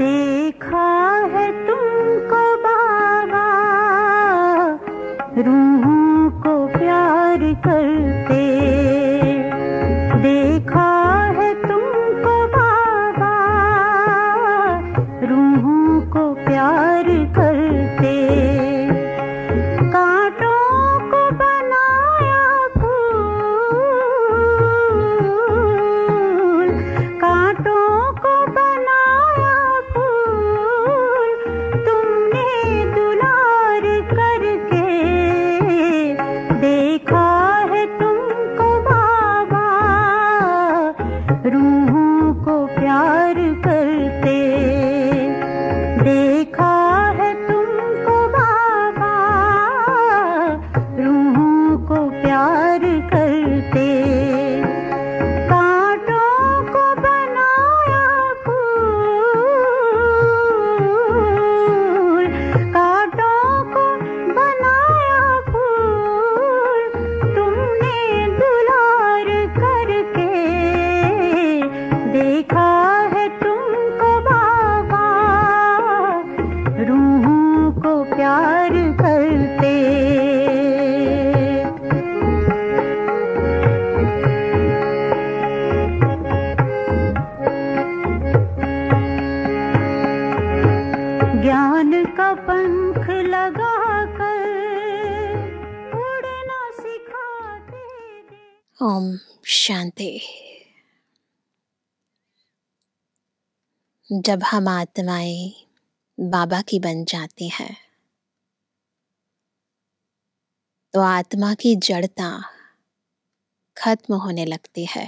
देखा है तुमको बाबा रूहू को प्यार कर ओम शांति जब हम आत्माएं बाबा की बन जाती हैं तो आत्मा की जड़ता खत्म होने लगती है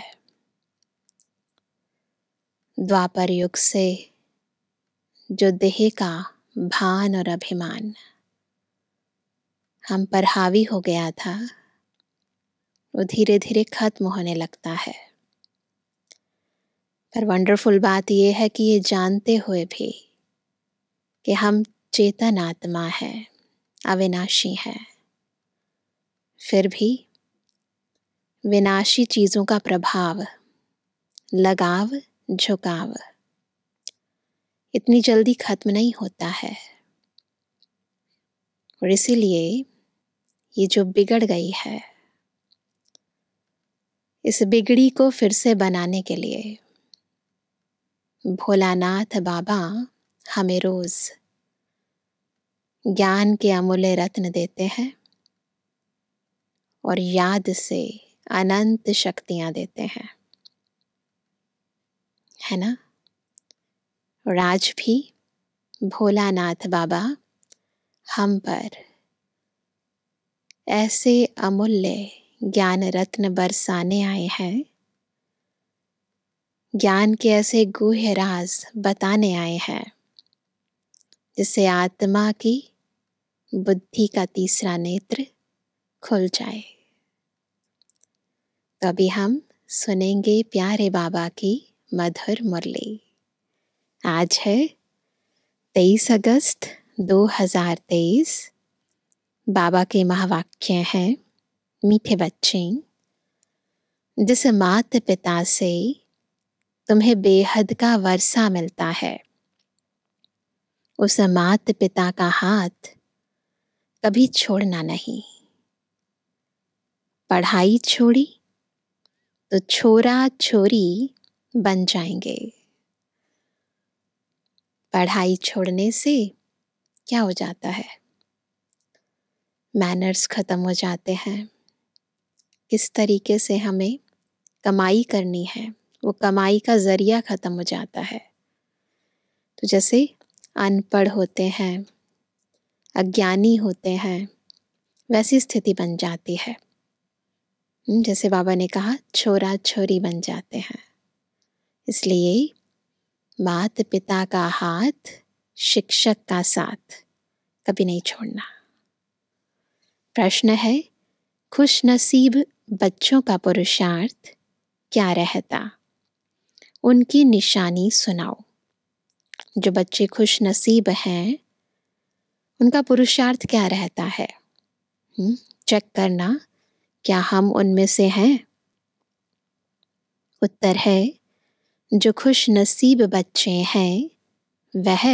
द्वापर युग से जो देह का भान और अभिमान हम पर हावी हो गया था वो धीरे धीरे ख़त्म होने लगता है पर वंडरफुल बात यह है कि ये जानते हुए भी कि हम चेतन आत्मा है अविनाशी है फिर भी विनाशी चीज़ों का प्रभाव लगाव झुकाव इतनी जल्दी ख़त्म नहीं होता है और इसीलिए ये जो बिगड़ गई है इस बिगड़ी को फिर से बनाने के लिए भोलानाथ बाबा हमें रोज ज्ञान के अमूल्य रत्न देते हैं और याद से अनंत शक्तियां देते हैं है ना और आज भी भोलानाथ बाबा हम पर ऐसे अमूल्य ज्ञान रत्न बरसाने आए हैं ज्ञान के ऐसे गुह राज बताने आए हैं जिससे आत्मा की बुद्धि का तीसरा नेत्र खुल जाए तो अभी हम सुनेंगे प्यारे बाबा की मधुर मुरली आज है तेईस अगस्त 2023 बाबा के महावाक्य हैं मीठे बच्चे जिस मात पिता से तुम्हें बेहद का वर्षा मिलता है उस मात पिता का हाथ कभी छोड़ना नहीं पढ़ाई छोड़ी तो छोरा छोरी बन जाएंगे पढ़ाई छोड़ने से क्या हो जाता है मैनर्स ख़त्म हो जाते हैं किस तरीके से हमें कमाई करनी है वो कमाई का ज़रिया ख़त्म हो जाता है तो जैसे अनपढ़ होते हैं अज्ञानी होते हैं वैसी स्थिति बन जाती है हम्म, जैसे बाबा ने कहा छोरा छोरी बन जाते हैं इसलिए मात पिता का हाथ शिक्षक का साथ कभी नहीं छोड़ना प्रश्न है खुश नसीब बच्चों का पुरुषार्थ क्या रहता उनकी निशानी सुनाओ जो बच्चे खुश नसीब हैं उनका पुरुषार्थ क्या रहता है हुँ? हम्म, चेक करना क्या हम उनमें से हैं उत्तर है जो खुश नसीब बच्चे हैं वह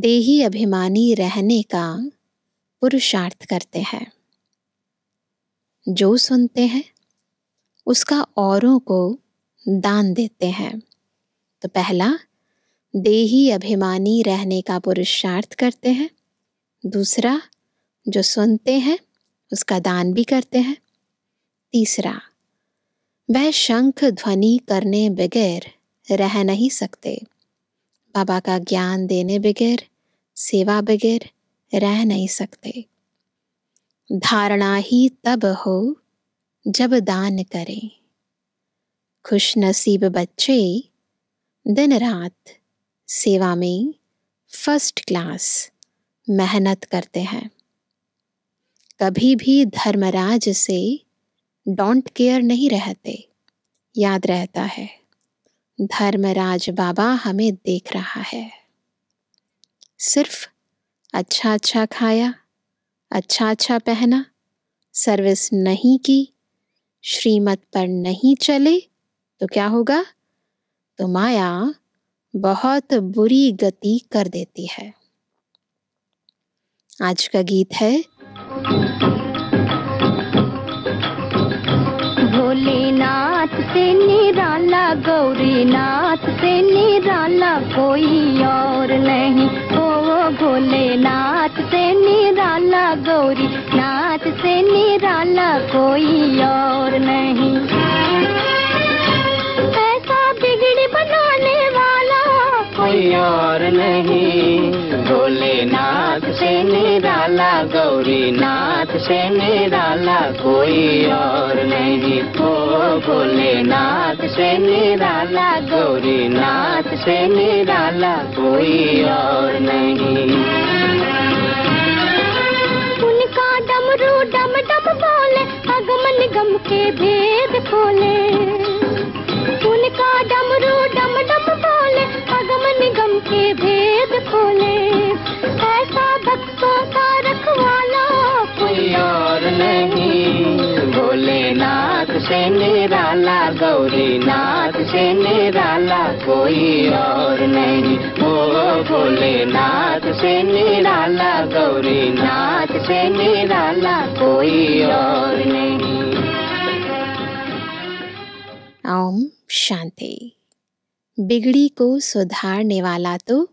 देही अभिमानी रहने का पुरुषार्थ करते हैं जो सुनते हैं उसका औरों को दान देते हैं तो पहला देही अभिमानी रहने का पुरुषार्थ करते हैं दूसरा जो सुनते हैं उसका दान भी करते हैं तीसरा वह शंख ध्वनि करने बगैर रह नहीं सकते बाबा का ज्ञान देने बगैर सेवा बगैर रह नहीं सकते धारणा ही तब हो जब दान करें खुश नसीब बच्चे दिन रात सेवा में फर्स्ट क्लास मेहनत करते हैं कभी भी धर्मराज से डोंट केयर नहीं रहते याद रहता है धर्मराज बाबा हमें देख रहा है सिर्फ अच्छा अच्छा खाया अच्छा अच्छा पहना सर्विस नहीं की श्रीमत पर नहीं चले तो क्या होगा तो माया बहुत बुरी गति कर देती है आज का गीत है भोलेनाथ से निराला गौरीनाथ से निराला कोई और नहीं ओ भोलेनाथ से निराला गौरीनाथ से निराला कोई और नहीं ऐसा बिगड़ी बना कोई और नहीं भोलेनाथ से निराला गौरी नाथ से निराला कोई और नहीं ओ भोलेनाथ से निराला गौरी नाथ से निराला कोई और नहीं उनका डमरू डम डम बोले अगमन गम के भेद खोले उनका डमरू डम डम बोले तारक वाला कोई और नहीं भोलेनाथ से निराला से निराला कोई और नहीं भोलेनाथ से निराला गौरी से निराला कोई और नहीं ओम शांति बिगड़ी को सुधारने वाला तो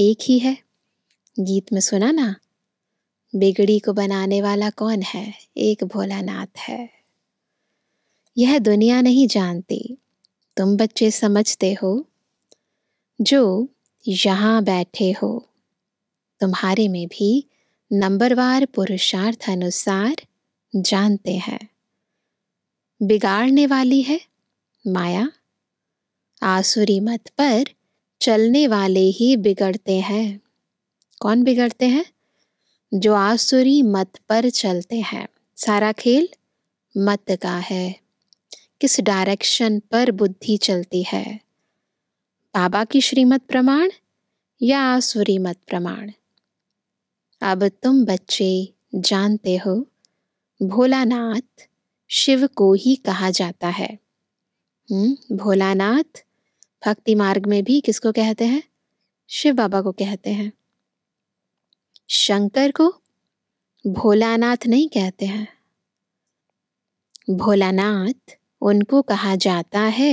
एक ही है गीत में सुना ना बिगड़ी को बनाने वाला कौन है एक भोलानाथ है यह दुनिया नहीं जानती तुम बच्चे समझते हो जो यहाँ बैठे हो तुम्हारे में भी नंबरवार पुरुषार्थ अनुसार जानते हैं बिगाड़ने वाली है माया आसुरी मत पर चलने वाले ही बिगड़ते हैं कौन बिगड़ते हैं जो आसुरी मत पर चलते हैं सारा खेल मत का है किस डायरेक्शन पर बुद्धि चलती है बाबा की श्रीमत प्रमाण या आसुरी मत प्रमाण अब तुम बच्चे जानते हो भोलानाथ शिव को ही कहा जाता है भोलानाथ भक्ति मार्ग में भी किसको कहते हैं शिव बाबा को कहते हैं शंकर को भोलानाथ नहीं कहते हैं भोलानाथ उनको कहा जाता है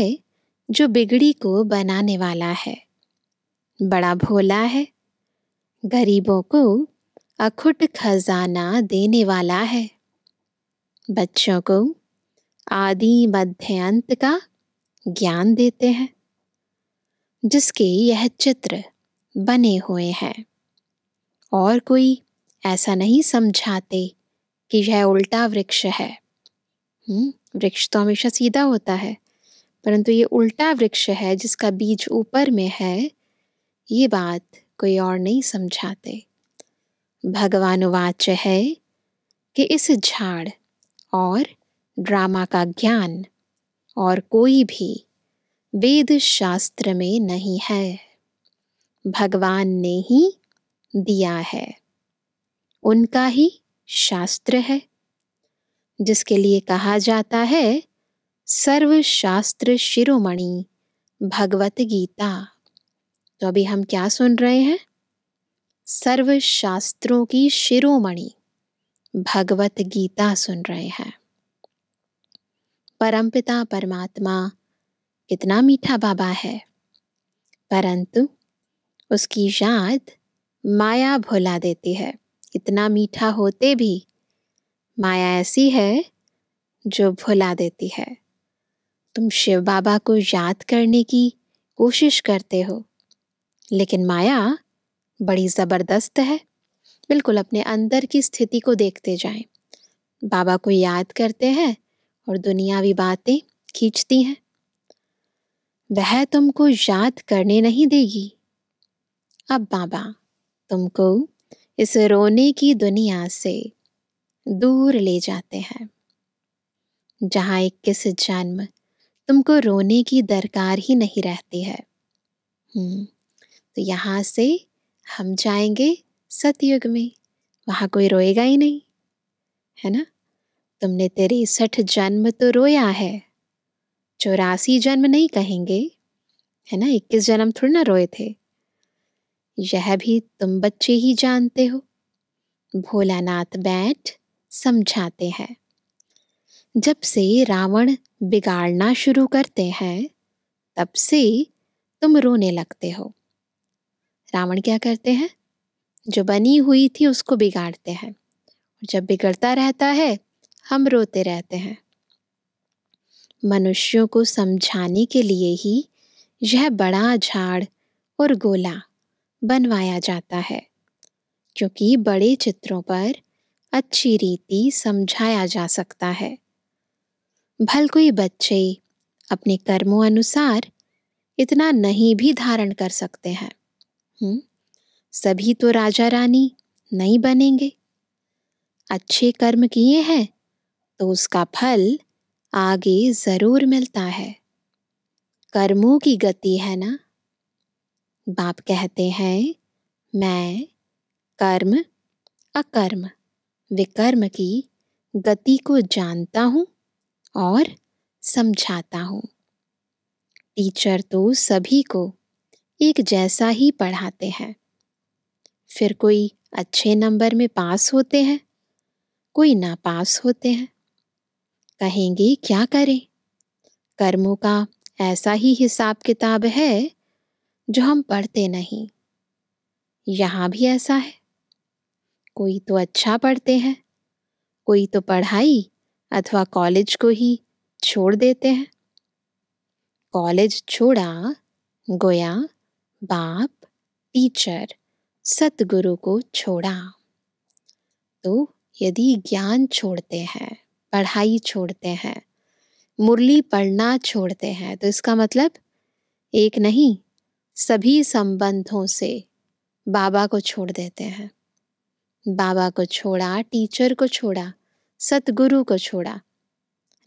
जो बिगड़ी को बनाने वाला है बड़ा भोला है गरीबों को अखुट खजाना देने वाला है बच्चों को आदि अंत का ज्ञान देते हैं जिसके यह चित्र बने हुए हैं और कोई ऐसा नहीं समझाते कि यह उल्टा वृक्ष है हम्म, वृक्ष तो हमेशा सीधा होता है परंतु ये उल्टा वृक्ष है जिसका बीज ऊपर में है ये बात कोई और नहीं समझाते भगवान वाच है कि इस झाड़ और ड्रामा का ज्ञान और कोई भी वेद शास्त्र में नहीं है भगवान ने ही दिया है उनका ही शास्त्र है जिसके लिए कहा जाता है सर्वशास्त्र शिरोमणि भगवत गीता तो अभी हम क्या सुन रहे हैं सर्व शास्त्रों की शिरोमणि भगवत गीता सुन रहे हैं परमपिता परमात्मा कितना मीठा बाबा है परंतु उसकी याद माया भुला देती है इतना मीठा होते भी माया ऐसी है जो भुला देती है तुम शिव बाबा को याद करने की कोशिश करते हो लेकिन माया बड़ी ज़बरदस्त है बिल्कुल अपने अंदर की स्थिति को देखते जाएं। बाबा को याद करते हैं और दुनियावी बातें खींचती हैं वह तुमको याद करने नहीं देगी अब बाबा तुमको इस रोने की दुनिया से दूर ले जाते हैं जहाँ इक्कीस जन्म तुमको रोने की दरकार ही नहीं रहती है हम्म, तो यहाँ से हम जाएंगे सतयुग में वहाँ कोई रोएगा ही नहीं है ना तुमने सठ जन्म तो रोया है चौरासी जन्म नहीं कहेंगे है ना इक्कीस जन्म थोड़ी ना रोए थे यह भी तुम बच्चे ही जानते हो भोलानाथ बैठ समझाते हैं जब से रावण बिगाड़ना शुरू करते हैं तब से तुम रोने लगते हो रावण क्या करते हैं जो बनी हुई थी उसको बिगाड़ते हैं और जब बिगड़ता रहता है हम रोते रहते हैं मनुष्यों को समझाने के लिए ही यह बड़ा झाड़ और गोला बनवाया जाता है क्योंकि बड़े चित्रों पर अच्छी रीति समझाया जा सकता है भल कोई बच्चे अपने कर्मों अनुसार इतना नहीं भी धारण कर सकते हैं हुँ? हम्म, सभी तो राजा रानी नहीं बनेंगे अच्छे कर्म किए हैं तो उसका फल आगे ज़रूर मिलता है कर्मों की गति है ना बाप कहते हैं मैं कर्म अकर्म विकर्म की गति को जानता हूँ और समझाता हूँ टीचर तो सभी को एक जैसा ही पढ़ाते हैं फिर कोई अच्छे नंबर में पास होते हैं कोई ना पास होते हैं कहेंगे क्या करें कर्मों का ऐसा ही हिसाब किताब है जो हम पढ़ते नहीं यहाँ भी ऐसा है कोई तो अच्छा पढ़ते हैं कोई तो पढ़ाई अथवा कॉलेज को ही छोड़ देते हैं कॉलेज छोड़ा गोया बाप टीचर सतगुरु को छोड़ा तो यदि ज्ञान छोड़ते हैं पढ़ाई छोड़ते हैं मुरली पढ़ना छोड़ते हैं तो इसका मतलब एक नहीं सभी संबंधों से बाबा को छोड़ देते हैं बाबा को छोड़ा टीचर को छोड़ा सतगुरु को छोड़ा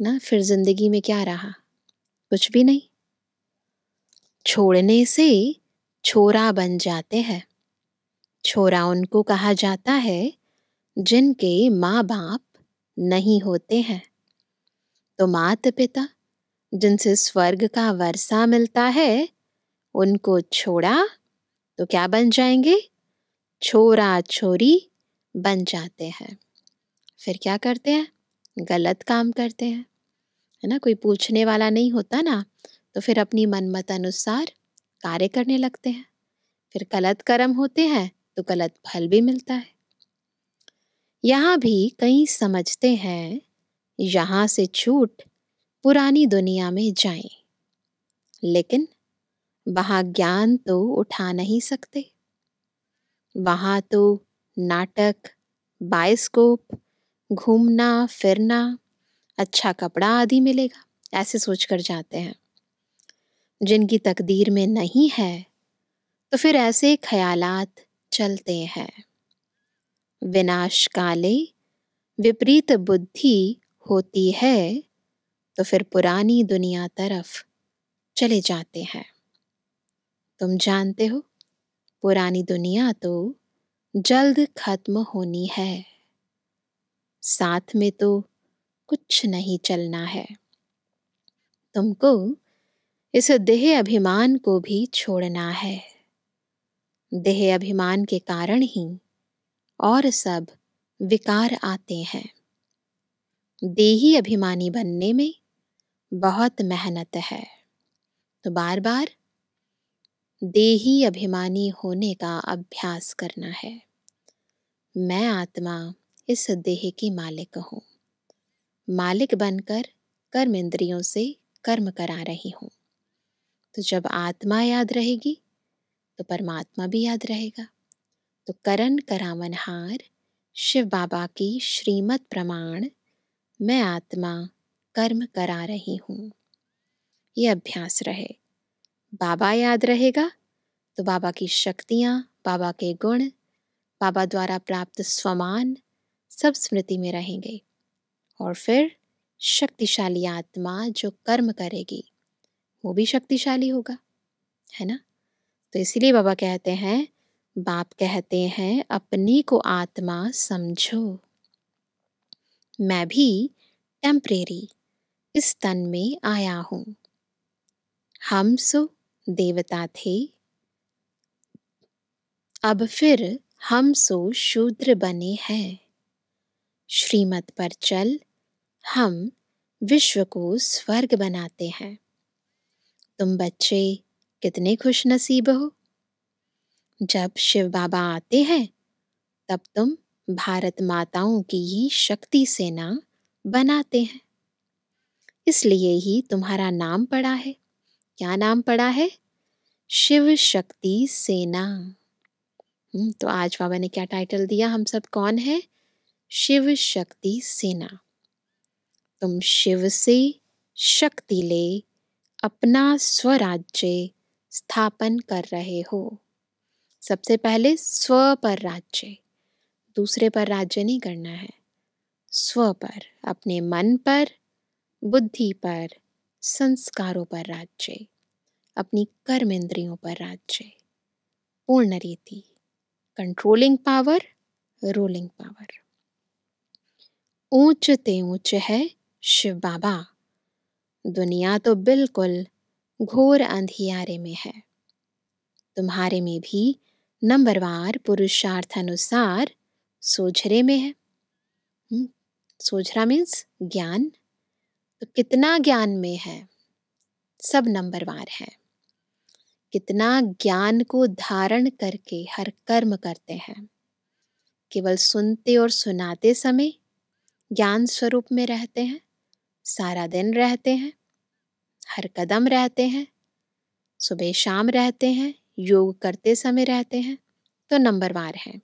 ना फिर जिंदगी में क्या रहा कुछ भी नहीं छोड़ने से छोरा बन जाते हैं छोरा उनको कहा जाता है जिनके माँ बाप नहीं होते हैं तो मात पिता जिनसे स्वर्ग का वर्षा मिलता है उनको छोड़ा तो क्या बन जाएंगे छोरा छोरी बन जाते हैं फिर क्या करते हैं गलत काम करते हैं है ना कोई पूछने वाला नहीं होता ना तो फिर अपनी मनमत अनुसार कार्य करने लगते हैं फिर गलत कर्म होते हैं तो गलत फल भी मिलता है यहाँ भी कई समझते हैं यहाँ से छूट पुरानी दुनिया में जाएं, लेकिन वहां ज्ञान तो उठा नहीं सकते वहाँ तो नाटक बायोस्कोप घूमना फिरना अच्छा कपड़ा आदि मिलेगा ऐसे सोच कर जाते हैं जिनकी तकदीर में नहीं है तो फिर ऐसे ख्यालात चलते हैं विनाश काले विपरीत बुद्धि होती है तो फिर पुरानी दुनिया तरफ चले जाते हैं तुम जानते हो पुरानी दुनिया तो जल्द खत्म होनी है साथ में तो कुछ नहीं चलना है तुमको इस देह अभिमान को भी छोड़ना है देह अभिमान के कारण ही और सब विकार आते हैं देही अभिमानी बनने में बहुत मेहनत है तो बार बार देही अभिमानी होने का अभ्यास करना है मैं आत्मा इस देह की मालिक हूँ मालिक बनकर कर्म इंद्रियों से कर्म करा रही हूँ तो जब आत्मा याद रहेगी तो परमात्मा भी याद रहेगा तो करण करामनहार शिव बाबा की श्रीमत प्रमाण मैं आत्मा कर्म करा रही हूँ ये अभ्यास रहे बाबा याद रहेगा तो बाबा की शक्तियाँ बाबा के गुण बाबा द्वारा प्राप्त स्वमान सब स्मृति में रहेंगे और फिर शक्तिशाली आत्मा जो कर्म करेगी वो भी शक्तिशाली होगा है ना तो इसलिए बाबा कहते हैं बाप कहते हैं अपने को आत्मा समझो मैं भी टेम्परेरी इस तन में आया हूँ हम सो देवता थे अब फिर हम सो शूद्र बने हैं श्रीमत पर चल हम विश्व को स्वर्ग बनाते हैं तुम बच्चे कितने खुश नसीब हो जब शिव बाबा आते हैं तब तुम भारत माताओं की ही शक्ति सेना बनाते हैं इसलिए ही तुम्हारा नाम पड़ा है क्या नाम पड़ा है शिव शक्ति सेना हम्म, तो आज बाबा ने क्या टाइटल दिया हम सब कौन है शिव शक्ति सेना तुम शिव से शक्ति ले अपना स्वराज्य स्थापन कर रहे हो सबसे पहले स्व पर राज्य दूसरे पर राज्य नहीं करना है स्व पर अपने मन पर बुद्धि पर संस्कारों पर राज्य अपनी कर्म इंद्रियों पर राज्य पूर्ण रीति कंट्रोलिंग पावर रूलिंग पावर ऊंचते ऊंच है शिव बाबा दुनिया तो बिल्कुल घोर अंधियारे में है तुम्हारे में भी नंबरवार पुरुषार्थ अनुसार सोझरे में है हम्म, सोझरा मीन्स ज्ञान तो कितना ज्ञान में है सब नंबरवार है कितना ज्ञान को धारण करके हर कर्म करते हैं केवल सुनते और सुनाते समय ज्ञान स्वरूप में रहते हैं सारा दिन रहते हैं हर कदम रहते हैं सुबह शाम रहते हैं योग करते समय रहते हैं तो नंबर वार हैं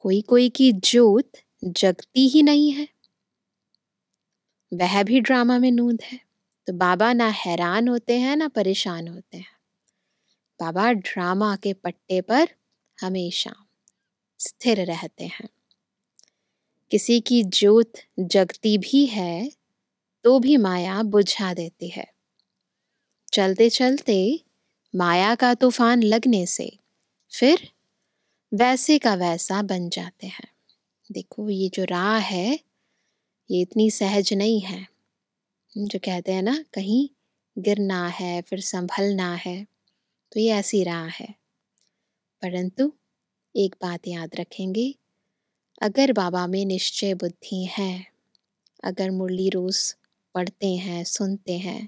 कोई कोई की जोत जगती ही नहीं है वह भी ड्रामा में नूंद है तो बाबा ना हैरान होते हैं ना परेशान होते हैं बाबा ड्रामा के पट्टे पर हमेशा स्थिर रहते हैं किसी की ज्योत जगती भी है तो भी माया बुझा देती है चलते चलते माया का तूफान लगने से फिर वैसे का वैसा बन जाते हैं देखो ये जो राह है ये इतनी सहज नहीं है जो कहते हैं ना कहीं गिरना है फिर संभलना है तो ये ऐसी राह है परंतु एक बात याद रखेंगे अगर बाबा में निश्चय बुद्धि है अगर मुरली रोज़ पढ़ते हैं सुनते हैं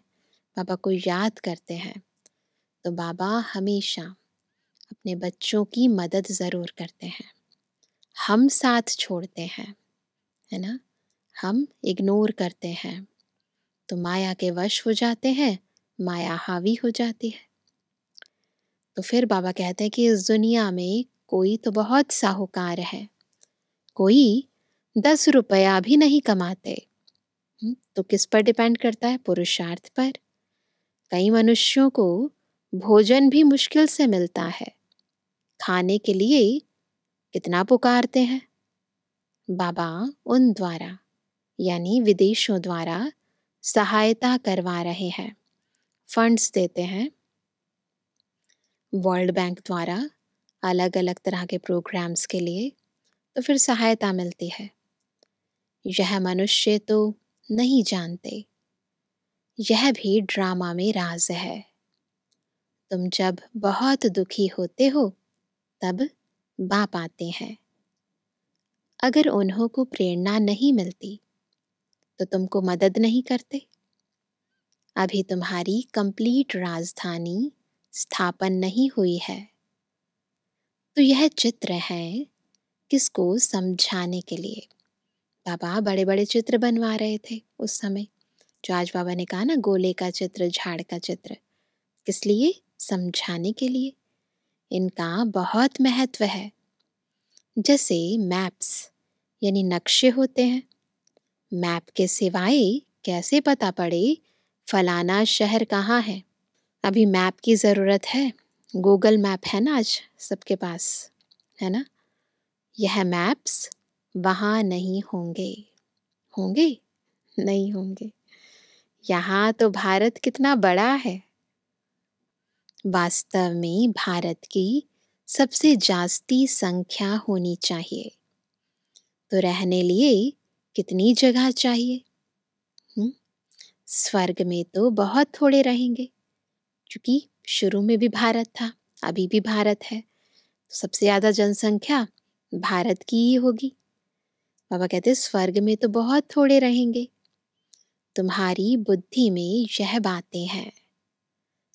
बाबा को याद करते हैं तो बाबा हमेशा अपने बच्चों की मदद ज़रूर करते हैं हम साथ छोड़ते हैं है ना हम इग्नोर करते हैं तो माया के वश हो जाते हैं माया हावी हो जाती है तो फिर बाबा कहते हैं कि इस दुनिया में कोई तो बहुत साहूकार है कोई दस रुपया भी नहीं कमाते हम्म, तो किस पर डिपेंड करता है पुरुषार्थ पर कई मनुष्यों को भोजन भी मुश्किल से मिलता है खाने के लिए कितना पुकारते हैं बाबा उन द्वारा यानी विदेशों द्वारा सहायता करवा रहे हैं फंड्स देते हैं वर्ल्ड बैंक द्वारा अलग अलग तरह के प्रोग्राम्स के लिए तो फिर सहायता मिलती है यह मनुष्य तो नहीं जानते यह भी ड्रामा में राज है तुम जब बहुत दुखी होते हो तब बाप आते हैं अगर उन्हों को प्रेरणा नहीं मिलती तो तुमको मदद नहीं करते अभी तुम्हारी कंप्लीट राजधानी स्थापन नहीं हुई है तो यह चित्र है किसको समझाने के लिए बाबा बड़े बड़े चित्र बनवा रहे थे उस समय जो आज बाबा ने कहा ना गोले का चित्र झाड़ का चित्र किस लिए समझाने के लिए इनका बहुत महत्व है जैसे मैप्स यानी नक्शे होते हैं मैप के सिवाय कैसे पता पड़े फलाना शहर कहाँ है अभी मैप की ज़रूरत है गूगल मैप है ना आज सबके पास है ना यह मैप्स वहाँ नहीं होंगे होंगे नहीं होंगे यहाँ तो भारत कितना बड़ा है वास्तव में भारत की सबसे जास्ती संख्या होनी चाहिए तो रहने लिए कितनी जगह चाहिए हुँ? हम्म, स्वर्ग में तो बहुत थोड़े रहेंगे क्योंकि शुरू में भी भारत था अभी भी भारत है तो सबसे ज़्यादा जनसंख्या भारत की ही होगी बाबा कहते स्वर्ग में तो बहुत थोड़े रहेंगे तुम्हारी बुद्धि में यह बातें हैं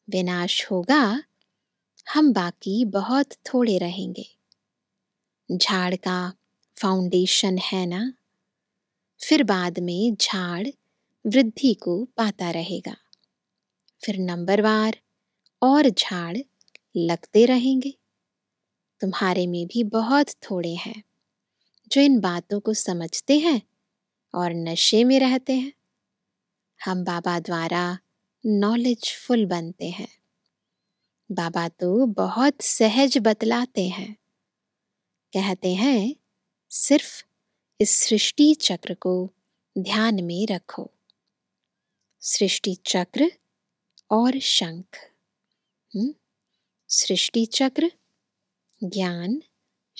विनाश होगा हम बाकी बहुत थोड़े रहेंगे झाड़ का फाउंडेशन है ना फिर बाद में झाड़ वृद्धि को पाता रहेगा फिर नंबरवार और झाड़ लगते रहेंगे तुम्हारे में भी बहुत थोड़े हैं जो इन बातों को समझते हैं और नशे में रहते हैं हम बाबा द्वारा नॉलेजफुल बनते हैं बाबा तो बहुत सहज बतलाते हैं कहते हैं सिर्फ इस सृष्टि चक्र को ध्यान में रखो सृष्टि चक्र और शंख सृष्टि चक्र ज्ञान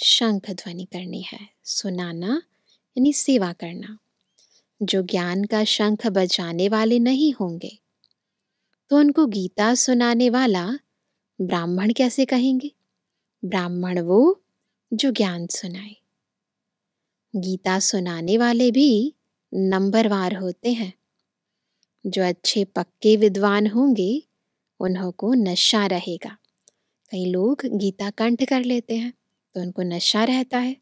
शंख ध्वनि करनी है सुनाना यानी सेवा करना जो ज्ञान का शंख बजाने वाले नहीं होंगे तो उनको गीता सुनाने वाला ब्राह्मण कैसे कहेंगे ब्राह्मण वो जो ज्ञान सुनाए गीता सुनाने वाले भी नंबरवार होते हैं जो अच्छे पक्के विद्वान होंगे उन्हों को नशा रहेगा कई लोग गीता कंठ कर लेते हैं तो उनको नशा रहता है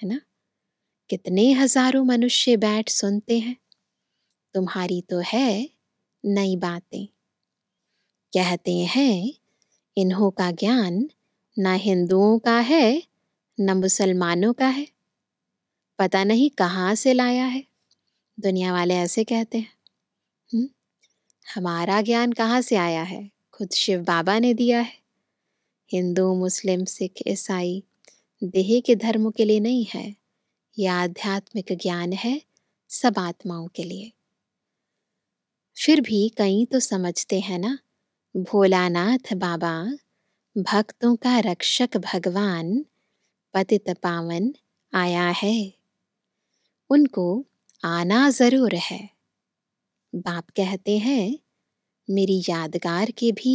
है ना कितने हजारों मनुष्य बैठ सुनते हैं तुम्हारी तो है नई बातें कहते हैं इन्हों का ज्ञान ना हिंदुओं का है न मुसलमानों का है पता नहीं कहाँ से लाया है दुनिया वाले ऐसे कहते हैं हमारा ज्ञान कहाँ से आया है खुद शिव बाबा ने दिया है हिंदू मुस्लिम सिख ईसाई देह के धर्म के लिए नहीं है यह आध्यात्मिक ज्ञान है सब आत्माओं के लिए फिर भी कई तो समझते हैं ना भोलानाथ बाबा भक्तों का रक्षक भगवान पतित पावन आया है उनको आना जरूर है बाप कहते हैं मेरी यादगार के भी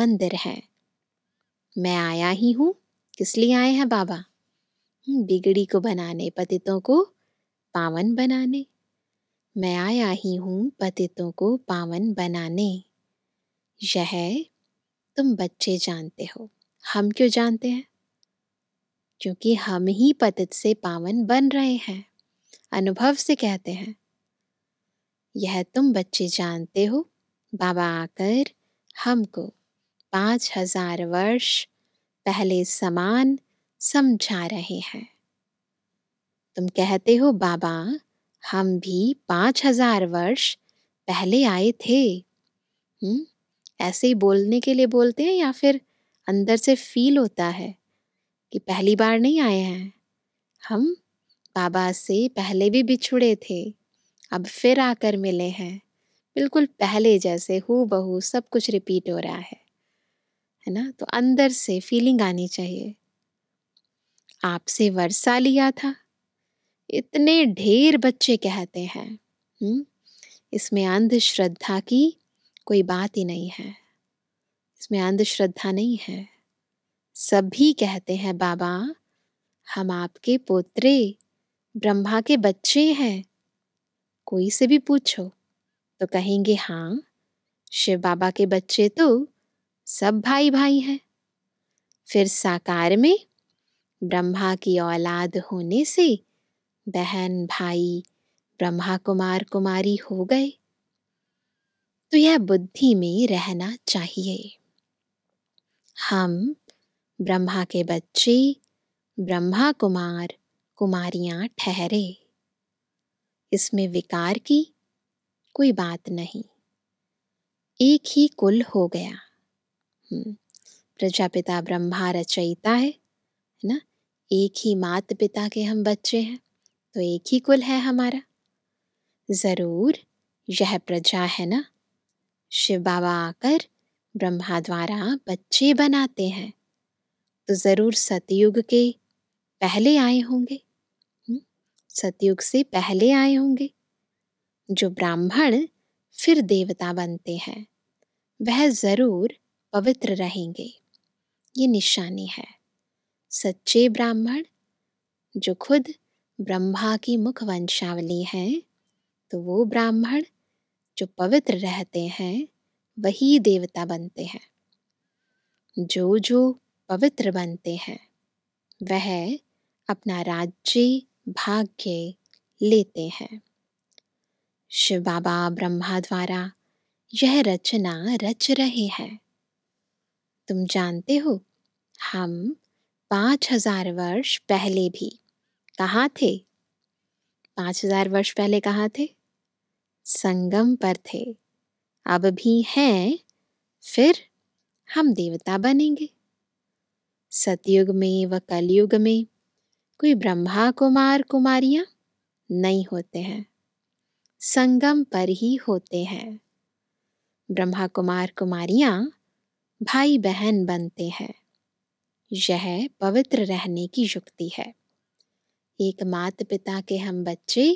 मंदिर हैं मैं आया ही हूँ किस लिए आए हैं बाबा हम्म, बिगड़ी को बनाने पतितों को पावन बनाने मैं आया ही हूँ पतितों को पावन बनाने यह तुम बच्चे जानते हो हम क्यों जानते हैं क्योंकि हम ही पतित से पावन बन रहे हैं अनुभव से कहते हैं यह तुम बच्चे जानते हो बाबा आकर हमको पाँच हजार वर्ष पहले समान समझा रहे हैं तुम कहते हो बाबा हम भी पाँच हजार वर्ष पहले आए थे हुँ? ऐसे ही बोलने के लिए बोलते हैं या फिर अंदर से फील होता है कि पहली बार नहीं आए हैं हम बाबा से पहले भी बिछुड़े थे अब फिर आकर मिले हैं बिल्कुल पहले जैसे हु बहू सब कुछ रिपीट हो रहा है है ना तो अंदर से फीलिंग आनी चाहिए आपसे वर्षा लिया था इतने ढेर बच्चे कहते हैं हम्म इसमें अंधश्रद्धा की कोई बात ही नहीं है इसमें अंधश्रद्धा नहीं है सभी कहते हैं बाबा हम आपके पोत्रे ब्रह्मा के बच्चे हैं कोई से भी पूछो तो कहेंगे हाँ शिव बाबा के बच्चे तो सब भाई भाई हैं फिर साकार में ब्रह्मा की औलाद होने से बहन भाई ब्रह्मा कुमार कुमारी हो गए तो यह बुद्धि में रहना चाहिए हम ब्रह्मा के बच्चे ब्रह्मा कुमार कुमारियां ठहरे इसमें विकार की कोई बात नहीं एक ही कुल हो गया हम्म, प्रजापिता ब्रह्मा रचयिता है है ना एक ही मात पिता के हम बच्चे हैं तो एक ही कुल है हमारा ज़रूर यह प्रजा है ना शिव बाबा आकर ब्रह्मा द्वारा बच्चे बनाते हैं तो ज़रूर सतयुग के पहले आए होंगे सतयुग से पहले आए होंगे जो ब्राह्मण फिर देवता बनते हैं वह जरूर पवित्र रहेंगे ये निशानी है सच्चे ब्राह्मण जो खुद ब्रह्मा की मुख वंशावली हैं तो वो ब्राह्मण जो पवित्र रहते हैं वही देवता बनते हैं जो जो पवित्र बनते हैं वह अपना राज्य भाग्य लेते हैं शिव बाबा ब्रह्मा द्वारा यह रचना रच रहे हैं तुम जानते हो हम पाँच हजार वर्ष पहले भी कहाँ थे पाँच हजार वर्ष पहले कहाँ थे संगम पर थे अब भी हैं फिर हम देवता बनेंगे सतयुग में व कलयुग में कोई ब्रह्मा कुमार कुमारियां नहीं होते हैं संगम पर ही होते हैं ब्रह्मा कुमार कुमारियां भाई बहन बनते हैं यह पवित्र रहने की युक्ति है एक मात पिता के हम बच्चे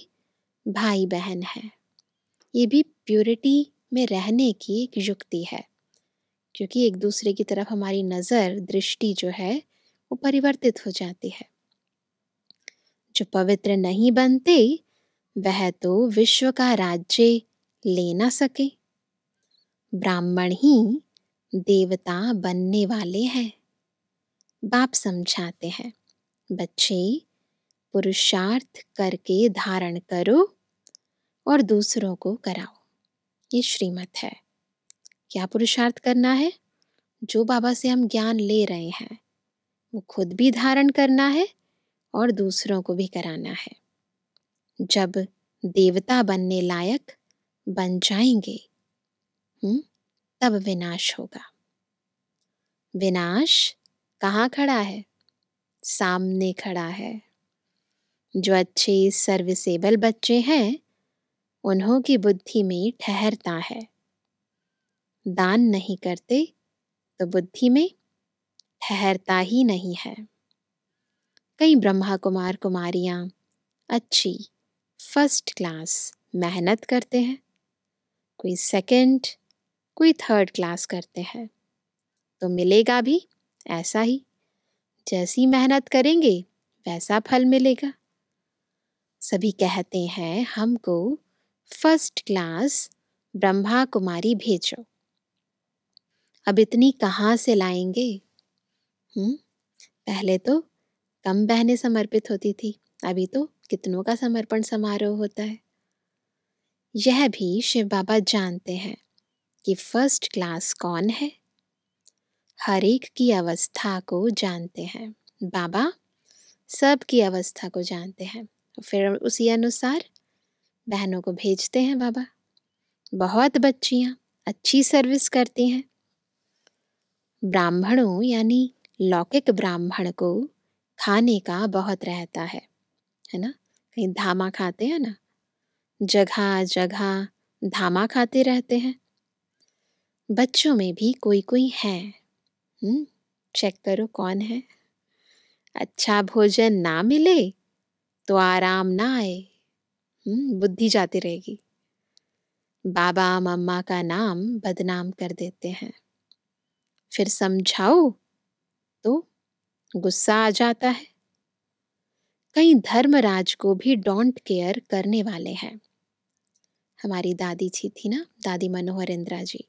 भाई बहन हैं ये भी प्योरिटी में रहने की एक युक्ति है क्योंकि एक दूसरे की तरफ हमारी नज़र दृष्टि जो है वो परिवर्तित हो जाती है जो पवित्र नहीं बनते वह तो विश्व का राज्य ले ना सके ब्राह्मण ही देवता बनने वाले हैं बाप समझाते हैं बच्चे पुरुषार्थ करके धारण करो और दूसरों को कराओ ये श्रीमत है क्या पुरुषार्थ करना है जो बाबा से हम ज्ञान ले रहे हैं वो खुद भी धारण करना है और दूसरों को भी कराना है जब देवता बनने लायक बन जाएंगे हुँ? हम्म, तब विनाश होगा विनाश कहाँ खड़ा है सामने खड़ा है जो अच्छे सर्विसेबल बच्चे हैं उन्हों की बुद्धि में ठहरता है दान नहीं करते तो बुद्धि में ठहरता ही नहीं है कई ब्रह्मा कुमार कुमारियाँ अच्छी फर्स्ट क्लास मेहनत करते हैं कोई सेकंड कोई थर्ड क्लास करते हैं तो मिलेगा भी ऐसा ही जैसी मेहनत करेंगे वैसा फल मिलेगा सभी कहते हैं हमको फर्स्ट क्लास ब्रह्मा कुमारी भेजो अब इतनी कहाँ से लाएंगे हुँ? हम्म, पहले तो कम बहनें समर्पित होती थी अभी तो कितनों का समर्पण समारोह होता है यह भी शिव बाबा जानते हैं कि फर्स्ट क्लास कौन है हर एक की अवस्था को जानते हैं बाबा सब की अवस्था को जानते हैं फिर उसी अनुसार बहनों को भेजते हैं बाबा बहुत बच्चियाँ अच्छी सर्विस करती हैं ब्राह्मणों यानी लौकिक ब्राह्मण को खाने का बहुत रहता है है ना कहीं धामा खाते हैं ना जगह जगह धामा खाते रहते हैं बच्चों में भी कोई कोई है हुँ? हम्म, चेक करो कौन है अच्छा भोजन ना मिले तो आराम ना आए हम्म, बुद्धि जाती रहेगी बाबा मम्मा का नाम बदनाम कर देते हैं फिर समझाओ तो गुस्सा आ जाता है कई धर्मराज को भी डोंट केयर करने वाले हैं हमारी दादी जी थी ना दादी मनोहर इंदिरा जी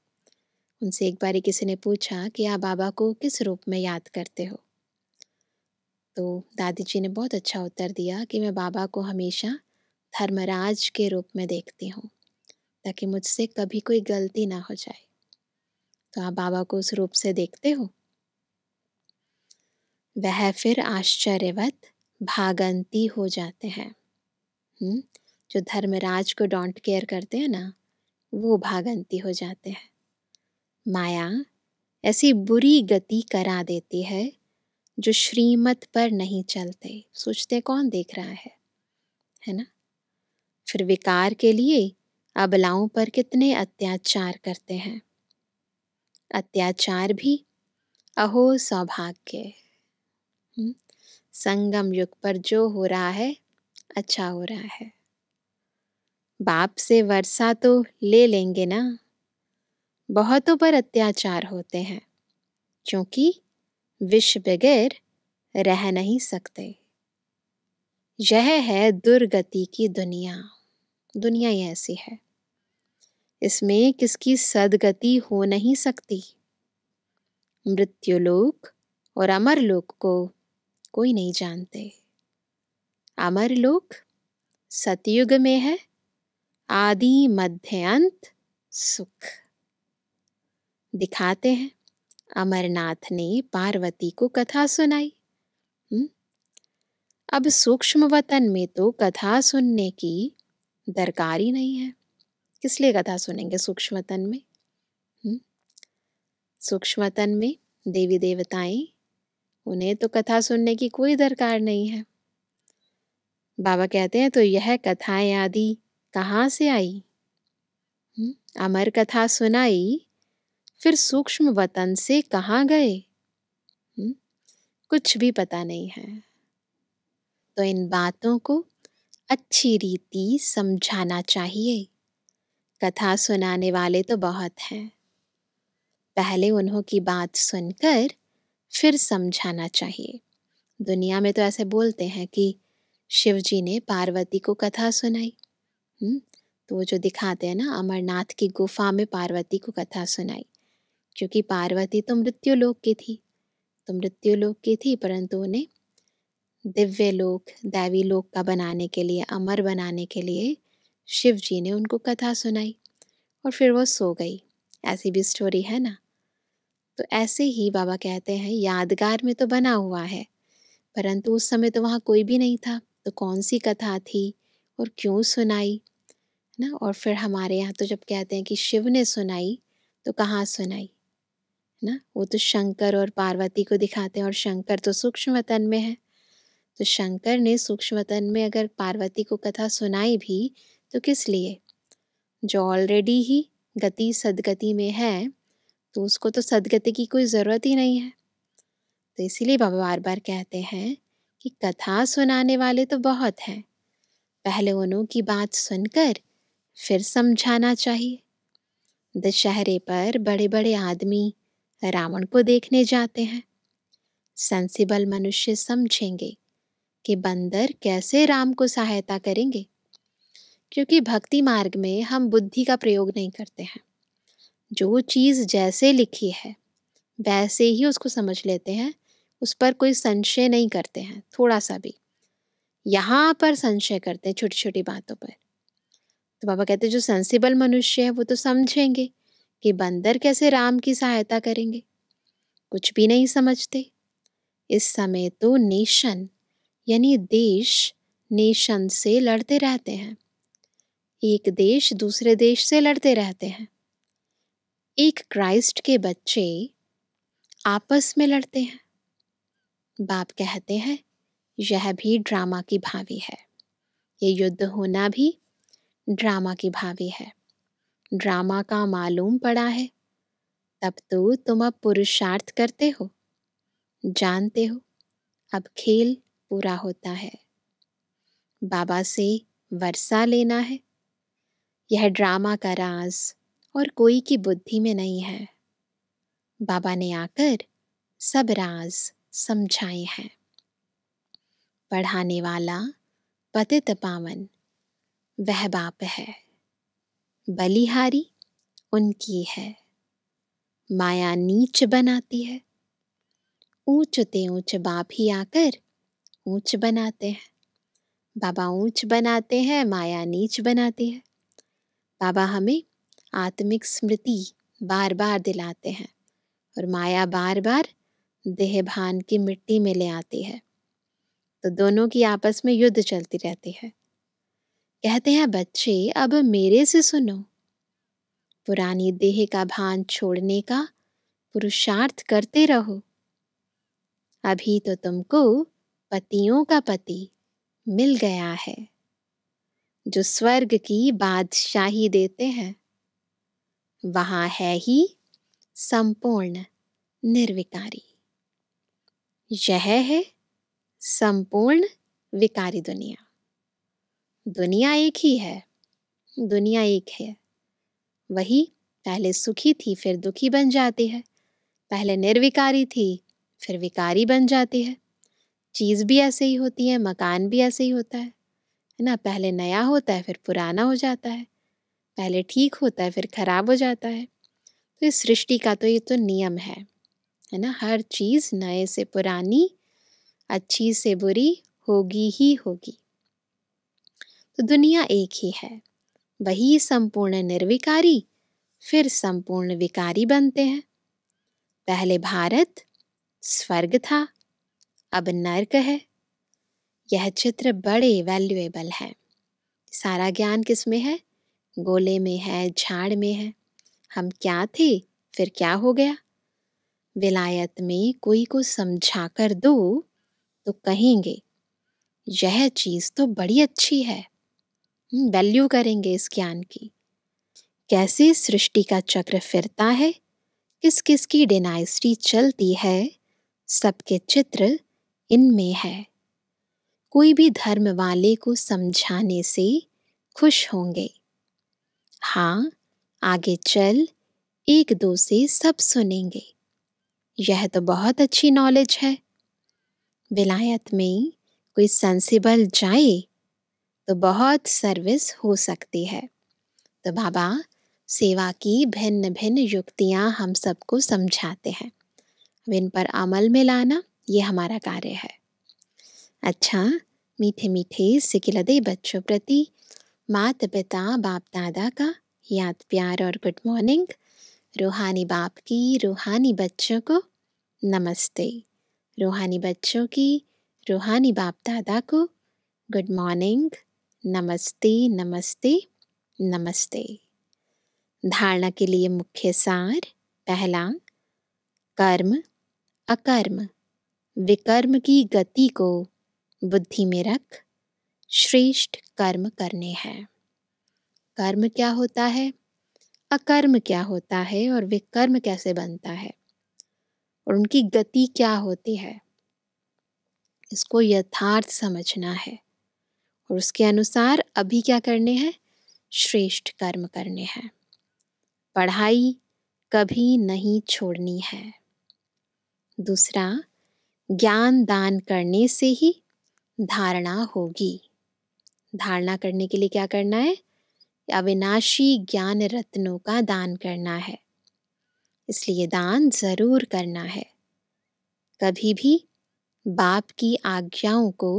उनसे एक बारी किसी ने पूछा कि आप बाबा को किस रूप में याद करते हो तो दादी जी ने बहुत अच्छा उत्तर दिया कि मैं बाबा को हमेशा धर्मराज के रूप में देखती हूँ ताकि मुझसे कभी कोई गलती ना हो जाए तो आप बाबा को उस रूप से देखते हो वह फिर आश्चर्यवत भागंती हो जाते हैं हम्म जो धर्मराज को डोंट केयर करते हैं ना वो भागंती हो जाते हैं माया ऐसी बुरी गति करा देती है जो श्रीमत पर नहीं चलते सोचते कौन देख रहा है है ना फिर विकार के लिए अबलाओं पर कितने अत्याचार करते हैं अत्याचार भी अहो सौभाग्य हम्म, संगम युग पर जो हो रहा है अच्छा हो रहा है बाप से वर्षा तो ले लेंगे ना बहुतों पर अत्याचार होते हैं क्योंकि विश्व बगैर रह नहीं सकते यह है दुर्गति की दुनिया दुनिया ही ऐसी है इसमें किसकी सदगति हो नहीं सकती मृत्युलोक और अमरलोक को कोई नहीं जानते अमर लोक सतयुग में है आदि मध्यांत सुख दिखाते हैं अमरनाथ ने पार्वती को कथा सुनाई हम्म? अब सूक्ष्म वतन में तो कथा सुनने की दरकार ही नहीं है किस लिए कथा सुनेंगे सूक्ष्म वतन में हम्म? सूक्ष्म वतन में देवी देवताएं उन्हें तो कथा सुनने की कोई दरकार नहीं है बाबा कहते हैं तो यह कथाएं आदि कहाँ से आई हम्म, अमर कथा सुनाई फिर सूक्ष्म वतन से कहाँ गए हम्म, कुछ भी पता नहीं है तो इन बातों को अच्छी रीति समझाना चाहिए कथा सुनाने वाले तो बहुत हैं पहले उन्हों की बात सुनकर फिर समझाना चाहिए दुनिया में तो ऐसे बोलते हैं कि शिव जी ने पार्वती को कथा सुनाई हुँ? हम्म, तो वो जो दिखाते हैं ना अमरनाथ की गुफा में पार्वती को कथा सुनाई क्योंकि पार्वती तो मृत्यु लोक की थी तो मृत्यु लोक की थी परंतु उन्हें दिव्य लोक दैवी लोक का बनाने के लिए अमर बनाने के लिए शिव जी ने उनको कथा सुनाई और फिर वो सो गई ऐसी भी स्टोरी है ना तो ऐसे ही बाबा कहते हैं यादगार में तो बना हुआ है परंतु उस समय तो वहाँ कोई भी नहीं था तो कौन सी कथा थी और क्यों सुनाई ना और फिर हमारे यहाँ तो जब कहते हैं कि शिव ने सुनाई तो कहाँ सुनाई ना वो तो शंकर और पार्वती को दिखाते हैं और शंकर तो सूक्ष्म वतन में है तो शंकर ने सूक्ष्म वतन में अगर पार्वती को कथा सुनाई भी तो किस लिए जो ऑलरेडी ही गति सदगति में है तो उसको तो सदगति की कोई ज़रूरत ही नहीं है तो इसीलिए बाबा बार बार कहते हैं कि कथा सुनाने वाले तो बहुत हैं पहले उन्हों की बात सुनकर फिर समझाना चाहिए दशहरे पर बड़े बड़े आदमी रावण को देखने जाते हैं सेंसिबल मनुष्य समझेंगे कि बंदर कैसे राम को सहायता करेंगे क्योंकि भक्ति मार्ग में हम बुद्धि का प्रयोग नहीं करते हैं जो चीज़ जैसे लिखी है वैसे ही उसको समझ लेते हैं उस पर कोई संशय नहीं करते हैं थोड़ा सा भी यहाँ पर संशय करते हैं छोटी छोटी बातों पर तो बाबा कहते हैं जो सेंसिबल मनुष्य है वो तो समझेंगे कि बंदर कैसे राम की सहायता करेंगे कुछ भी नहीं समझते इस समय तो नेशन यानी देश नेशन से लड़ते रहते हैं एक देश दूसरे देश से लड़ते रहते हैं एक क्राइस्ट के बच्चे आपस में लड़ते हैं बाप कहते हैं यह भी ड्रामा की भावी है ये युद्ध होना भी ड्रामा की भावी है ड्रामा का मालूम पड़ा है तब तो तुम अब पुरुषार्थ करते हो जानते हो अब खेल पूरा होता है बाबा से वर्षा लेना है यह ड्रामा का राज और कोई की बुद्धि में नहीं है बाबा ने आकर सब राज समझाए हैं पढ़ाने वाला पतित पावन वह बाप है बलिहारी उनकी है माया नीच बनाती है ऊंचते ऊंच बाप ही आकर ऊंच बनाते हैं बाबा ऊंच बनाते हैं माया नीच बनाती है बाबा हमें आत्मिक स्मृति बार बार दिलाते हैं और माया बार बार देह भान की मिट्टी में ले आती है तो दोनों की आपस में युद्ध चलती रहती है कहते हैं बच्चे अब मेरे से सुनो पुरानी देह का भान छोड़ने का पुरुषार्थ करते रहो अभी तो तुमको पतियों का पति मिल गया है जो स्वर्ग की बादशाही देते हैं वहाँ है ही संपूर्ण निर्विकारी यह है संपूर्ण विकारी दुनिया दुनिया एक ही है दुनिया एक है वही पहले सुखी थी फिर दुखी बन जाती है पहले निर्विकारी थी फिर विकारी बन जाती है चीज़ भी ऐसे ही होती है मकान भी ऐसे ही होता है है ना पहले नया होता है फिर पुराना हो जाता है पहले ठीक होता है फिर खराब हो जाता है तो इस सृष्टि का तो ये तो नियम है है ना हर चीज़ नए से पुरानी अच्छी से बुरी होगी ही होगी तो दुनिया एक ही है वही संपूर्ण निर्विकारी फिर संपूर्ण विकारी बनते हैं पहले भारत स्वर्ग था अब नर्क है यह चित्र बड़े वैल्यूएबल है सारा ज्ञान किस में है गोले में है झाड़ में है हम क्या थे फिर क्या हो गया विलायत में कोई को समझा कर दो तो कहेंगे यह चीज़ तो बड़ी अच्छी है वैल्यू करेंगे इस ज्ञान की कैसे सृष्टि का चक्र फिरता है किस किस की डिनाइस्टी चलती है सबके चित्र इनमें है कोई भी धर्म वाले को समझाने से खुश होंगे हाँ आगे चल एक दो से सब सुनेंगे यह तो बहुत अच्छी नॉलेज है विलायत में कोई सेंसिबल जाए तो बहुत सर्विस हो सकती है तो बाबा सेवा की भिन्न भिन्न युक्तियाँ हम सबको समझाते हैं अब इन पर अमल में लाना ये हमारा कार्य है अच्छा मीठे मीठे सिकिलदे बच्चों प्रति मात पिता बाप दादा का याद प्यार और गुड मॉर्निंग रूहानी बाप की रूहानी बच्चों को नमस्ते रूहानी बच्चों की रूहानी बाप दादा को गुड मॉर्निंग नमस्ते नमस्ते नमस्ते धारणा के लिए मुख्य सार पहला कर्म अकर्म विकर्म की गति को बुद्धि में रख श्रेष्ठ कर्म करने हैं कर्म क्या होता है अकर्म क्या होता है और वे कर्म कैसे बनता है और उनकी गति क्या होती है इसको यथार्थ समझना है और उसके अनुसार अभी क्या करने हैं श्रेष्ठ कर्म करने हैं पढ़ाई कभी नहीं छोड़नी है दूसरा ज्ञान दान करने से ही धारणा होगी धारणा करने के लिए क्या करना है अविनाशी ज्ञान रत्नों का दान करना है इसलिए दान जरूर करना है कभी भी बाप की आज्ञाओं को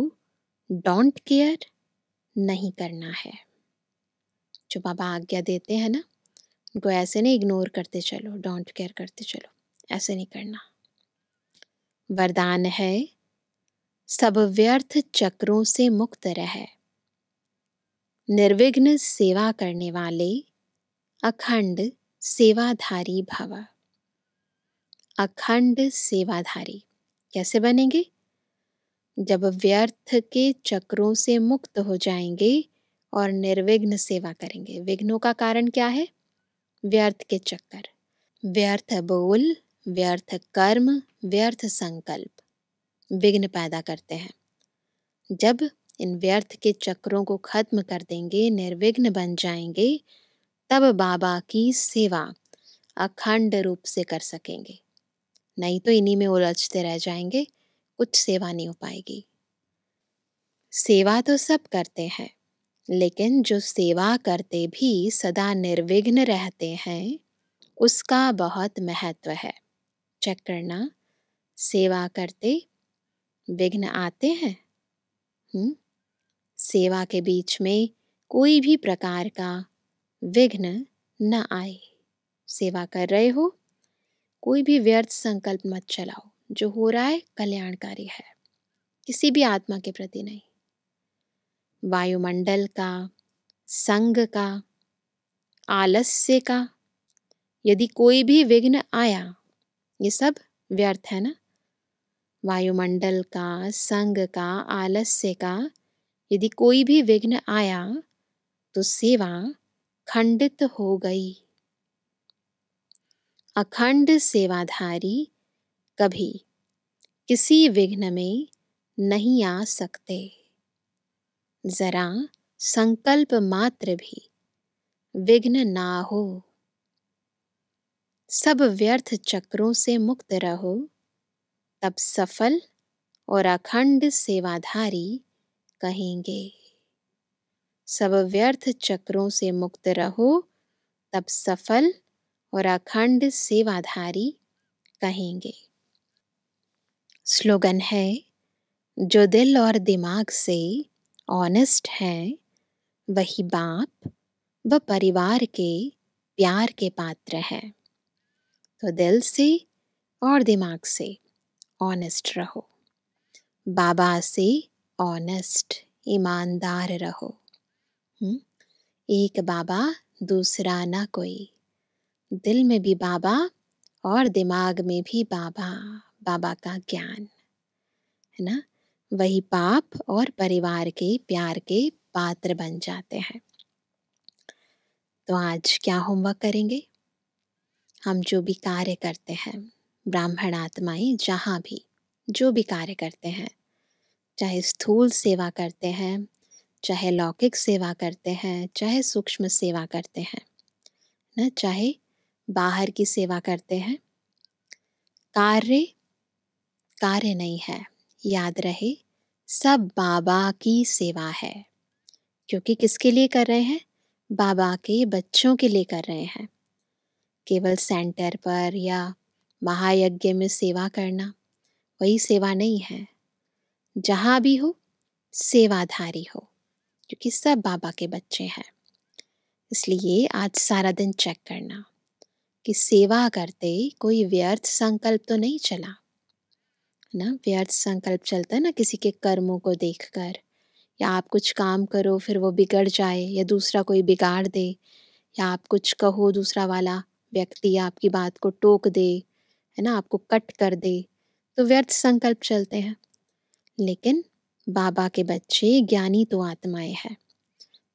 डोंट केयर नहीं करना है जो बाबा आज्ञा देते हैं ना उनको ऐसे नहीं इग्नोर करते चलो डोंट केयर करते चलो ऐसे नहीं करना वरदान है सब व्यर्थ चक्रों से मुक्त रहे निर्विघ्न सेवा करने वाले अखंड सेवाधारी भव अखंड सेवाधारी कैसे बनेंगे जब व्यर्थ के चक्रों से मुक्त हो जाएंगे और निर्विघ्न सेवा करेंगे विघ्नों का कारण क्या है व्यर्थ के चक्कर व्यर्थ बोल व्यर्थ कर्म व्यर्थ संकल्प विघ्न पैदा करते हैं जब इन व्यर्थ के चक्रों को खत्म कर देंगे निर्विघ्न बन जाएंगे तब बाबा की सेवा अखंड रूप से कर सकेंगे नहीं तो इन्हीं में उलझते रह जाएंगे कुछ सेवा नहीं हो पाएगी सेवा तो सब करते हैं लेकिन जो सेवा करते भी सदा निर्विघ्न रहते हैं उसका बहुत महत्व है चेक करना सेवा करते विघ्न आते हैं हुँ? हम्म? सेवा के बीच में कोई भी प्रकार का विघ्न न आए सेवा कर रहे हो कोई भी व्यर्थ संकल्प मत चलाओ जो हो रहा है कल्याणकारी है किसी भी आत्मा के प्रति नहीं वायुमंडल का संग का आलस्य का यदि कोई भी विघ्न आया ये सब व्यर्थ है ना वायुमंडल का संग का आलस्य का यदि कोई भी विघ्न आया तो सेवा खंडित हो गई अखंड सेवाधारी कभी किसी विघ्न में नहीं आ सकते जरा संकल्प मात्र भी विघ्न ना हो सब व्यर्थ चक्रों से मुक्त रहो तब सफल और अखंड सेवाधारी कहेंगे सब व्यर्थ चक्रों से मुक्त रहो तब सफल और अखंड सेवाधारी कहेंगे स्लोगन है जो दिल और दिमाग से ऑनेस्ट है वही बाप व परिवार के प्यार के पात्र हैं तो दिल से और दिमाग से ऑनेस्ट रहो बाबा से ऑनेस्ट ईमानदार रहो हुँ? एक बाबा दूसरा ना कोई दिल में भी बाबा और दिमाग में भी बाबा बाबा का ज्ञान है ना वही पाप और परिवार के प्यार के पात्र बन जाते हैं तो आज क्या होमवर्क करेंगे हम जो भी कार्य करते हैं ब्राह्मण आत्माएं जहाँ भी जो भी कार्य करते हैं चाहे स्थूल सेवा करते हैं चाहे लौकिक सेवा करते हैं चाहे सूक्ष्म सेवा करते हैं न चाहे बाहर की सेवा करते हैं कार्य कार्य नहीं है याद रहे सब बाबा की सेवा है क्योंकि किसके लिए कर रहे हैं बाबा के बच्चों के लिए कर रहे हैं केवल सेंटर पर या महायज्ञ में सेवा करना वही सेवा नहीं है जहाँ भी हो सेवाधारी हो क्योंकि सब बाबा के बच्चे हैं इसलिए आज सारा दिन चेक करना कि सेवा करते कोई व्यर्थ संकल्प तो नहीं चला ना व्यर्थ संकल्प चलता है ना किसी के कर्मों को देखकर या आप कुछ काम करो फिर वो बिगड़ जाए या दूसरा कोई बिगाड़ दे या आप कुछ कहो दूसरा वाला व्यक्ति आपकी बात को टोक दे है ना आपको कट कर दे तो व्यर्थ संकल्प चलते हैं लेकिन बाबा के बच्चे ज्ञानी तो आत्माएं हैं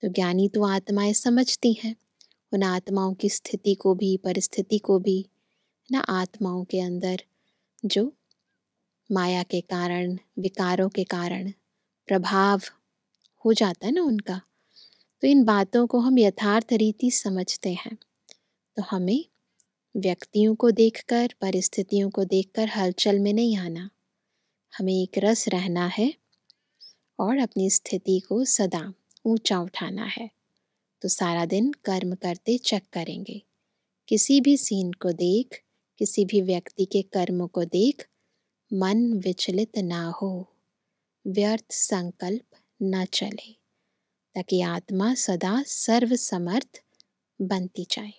तो ज्ञानी तो आत्माएं समझती हैं उन आत्माओं की स्थिति को भी परिस्थिति को भी ना आत्माओं के अंदर जो माया के कारण विकारों के कारण प्रभाव हो जाता है ना उनका तो इन बातों को हम यथार्थ रीति समझते हैं तो हमें व्यक्तियों को देखकर परिस्थितियों को देखकर हलचल में नहीं आना हमें एक रस रहना है और अपनी स्थिति को सदा ऊंचा उठाना है तो सारा दिन कर्म करते चेक करेंगे किसी भी सीन को देख किसी भी व्यक्ति के कर्म को देख मन विचलित ना हो व्यर्थ संकल्प न चले ताकि आत्मा सदा सर्व समर्थ बनती जाए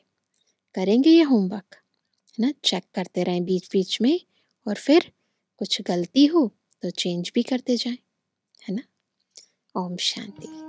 करेंगे ये होमवर्क है ना चेक करते रहें बीच बीच में और फिर कुछ गलती हो तो चेंज भी करते जाएं है ना ओम शांति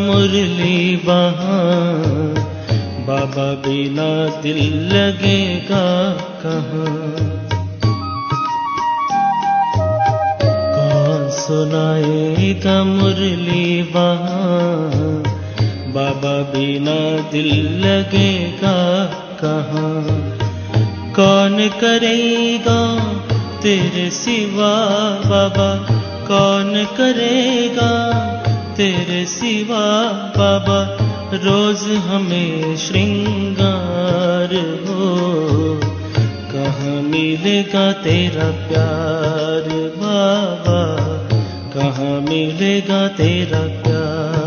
मुरली बहा बाबा बिना दिल लगेगा कहाँ कौन सुनाएगा मुरली बहा बाबा बिना दिल लगेगा कहाँ कौन करेगा तेरे सिवा बाबा कौन करेगा तेरे सिवा बाबा रोज हमें श्रृंगार हो कहाँ मिलेगा तेरा प्यार बाबा कहाँ मिलेगा तेरा प्यार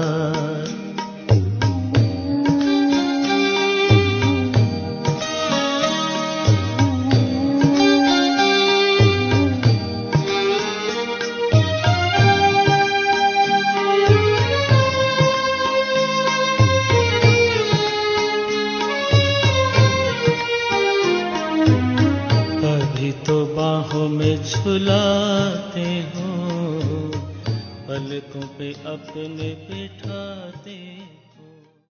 रुलाते हो पलकों पे अपने बिठाते